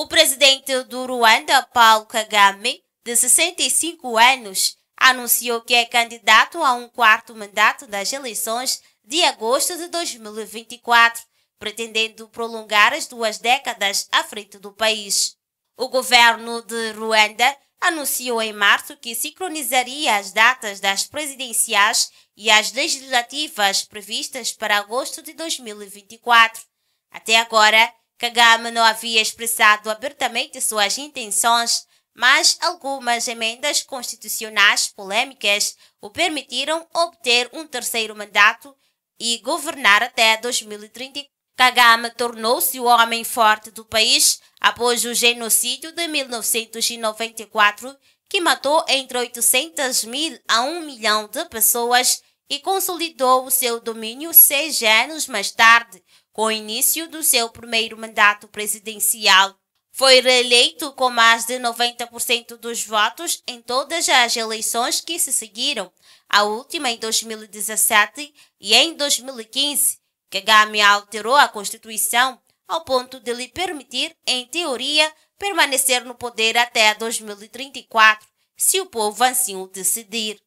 O presidente do Ruanda, Paulo Kagame, de 65 anos, anunciou que é candidato a um quarto mandato das eleições de agosto de 2024, pretendendo prolongar as duas décadas à frente do país. O governo de Ruanda anunciou em março que sincronizaria as datas das presidenciais e as legislativas previstas para agosto de 2024. Até agora, Kagame não havia expressado abertamente suas intenções, mas algumas emendas constitucionais polêmicas o permitiram obter um terceiro mandato e governar até 2030. Kagame tornou-se o homem forte do país após o genocídio de 1994, que matou entre 800 mil a 1 milhão de pessoas e consolidou o seu domínio seis anos mais tarde, com o início do seu primeiro mandato presidencial, foi reeleito com mais de 90% dos votos em todas as eleições que se seguiram, a última em 2017 e em 2015. Kagame alterou a Constituição ao ponto de lhe permitir, em teoria, permanecer no poder até 2034, se o povo assim o decidir.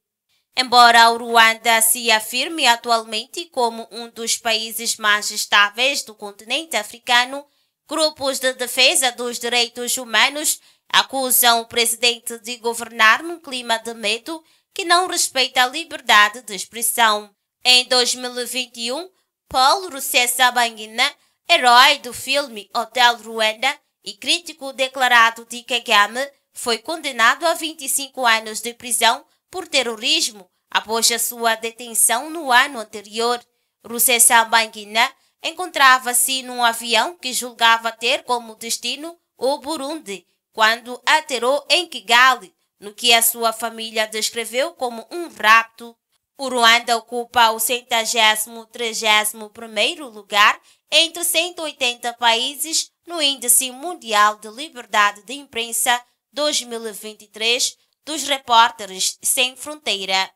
Embora o Ruanda se afirme atualmente como um dos países mais estáveis do continente africano, grupos de defesa dos direitos humanos acusam o presidente de governar num clima de medo que não respeita a liberdade de expressão. Em 2021, Paulo Rousseff Bangina, herói do filme Hotel Ruanda e crítico declarado de Kagame, foi condenado a 25 anos de prisão por terrorismo após a sua detenção no ano anterior. Rousseff Banguiná encontrava-se num avião que julgava ter como destino o Burundi, quando aterrou em Kigali, no que a sua família descreveu como um rapto. O Ruanda ocupa o 131º lugar entre 180 países no Índice Mundial de Liberdade de Imprensa 2023, dos repórteres sem fronteira.